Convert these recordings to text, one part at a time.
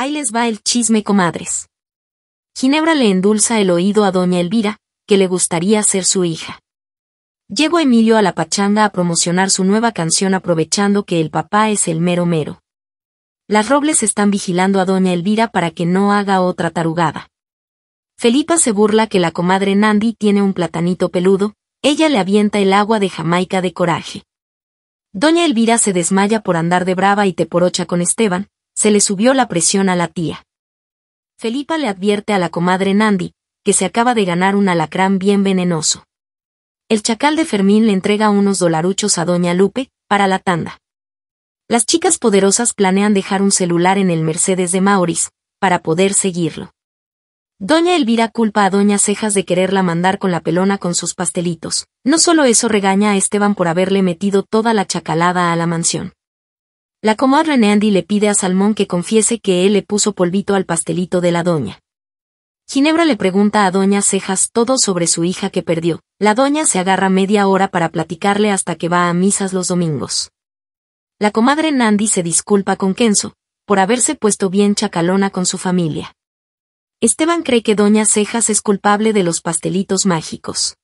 Ahí les va el chisme, comadres. Ginebra le endulza el oído a doña Elvira, que le gustaría ser su hija. Llegó Emilio a la pachanga a promocionar su nueva canción aprovechando que el papá es el mero mero. Las Robles están vigilando a doña Elvira para que no haga otra tarugada. Felipa se burla que la comadre Nandi tiene un platanito peludo, ella le avienta el agua de Jamaica de coraje. Doña Elvira se desmaya por andar de brava y te porocha con Esteban, se le subió la presión a la tía. Felipa le advierte a la comadre Nandi, que se acaba de ganar un alacrán bien venenoso. El chacal de Fermín le entrega unos dolaruchos a Doña Lupe, para la tanda. Las chicas poderosas planean dejar un celular en el Mercedes de Maurice, para poder seguirlo. Doña Elvira culpa a Doña Cejas de quererla mandar con la pelona con sus pastelitos. No solo eso regaña a Esteban por haberle metido toda la chacalada a la mansión. La comadre Nandy le pide a Salmón que confiese que él le puso polvito al pastelito de la doña. Ginebra le pregunta a doña Cejas todo sobre su hija que perdió. La doña se agarra media hora para platicarle hasta que va a misas los domingos. La comadre Nandy se disculpa con Kenzo, por haberse puesto bien chacalona con su familia. Esteban cree que doña Cejas es culpable de los pastelitos mágicos.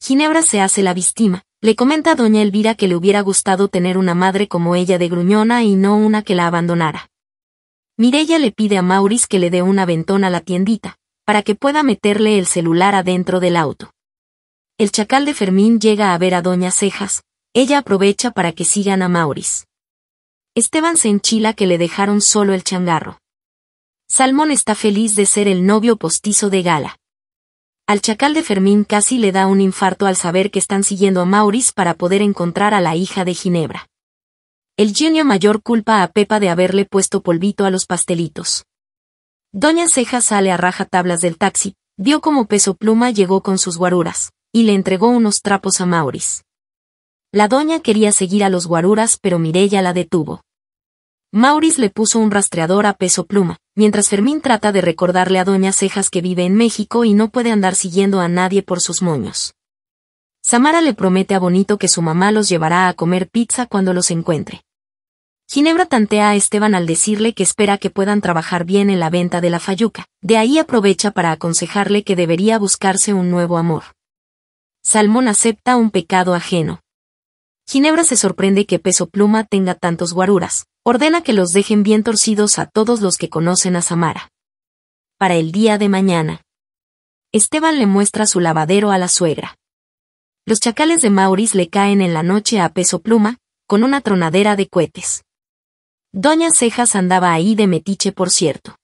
Ginebra se hace la víctima, le comenta a doña Elvira que le hubiera gustado tener una madre como ella de gruñona y no una que la abandonara. Mirella le pide a Maurice que le dé un aventón a la tiendita, para que pueda meterle el celular adentro del auto. El chacal de Fermín llega a ver a doña Cejas, ella aprovecha para que sigan a Maurice. Esteban se enchila que le dejaron solo el changarro. Salmón está feliz de ser el novio postizo de Gala. Al chacal de Fermín casi le da un infarto al saber que están siguiendo a Maurice para poder encontrar a la hija de Ginebra. El genio mayor culpa a Pepa de haberle puesto polvito a los pastelitos. Doña Ceja sale a raja tablas del taxi, dio como peso pluma llegó con sus guaruras, y le entregó unos trapos a Maurice. La doña quería seguir a los guaruras pero Mirella la detuvo. Maurice le puso un rastreador a peso pluma, mientras Fermín trata de recordarle a Doña Cejas que vive en México y no puede andar siguiendo a nadie por sus moños. Samara le promete a Bonito que su mamá los llevará a comer pizza cuando los encuentre. Ginebra tantea a Esteban al decirle que espera que puedan trabajar bien en la venta de la fayuca, de ahí aprovecha para aconsejarle que debería buscarse un nuevo amor. Salmón acepta un pecado ajeno. Ginebra se sorprende que Peso Pluma tenga tantos guaruras, ordena que los dejen bien torcidos a todos los que conocen a Samara. Para el día de mañana. Esteban le muestra su lavadero a la suegra. Los chacales de Maurice le caen en la noche a peso pluma, con una tronadera de cohetes. Doña Cejas andaba ahí de metiche, por cierto.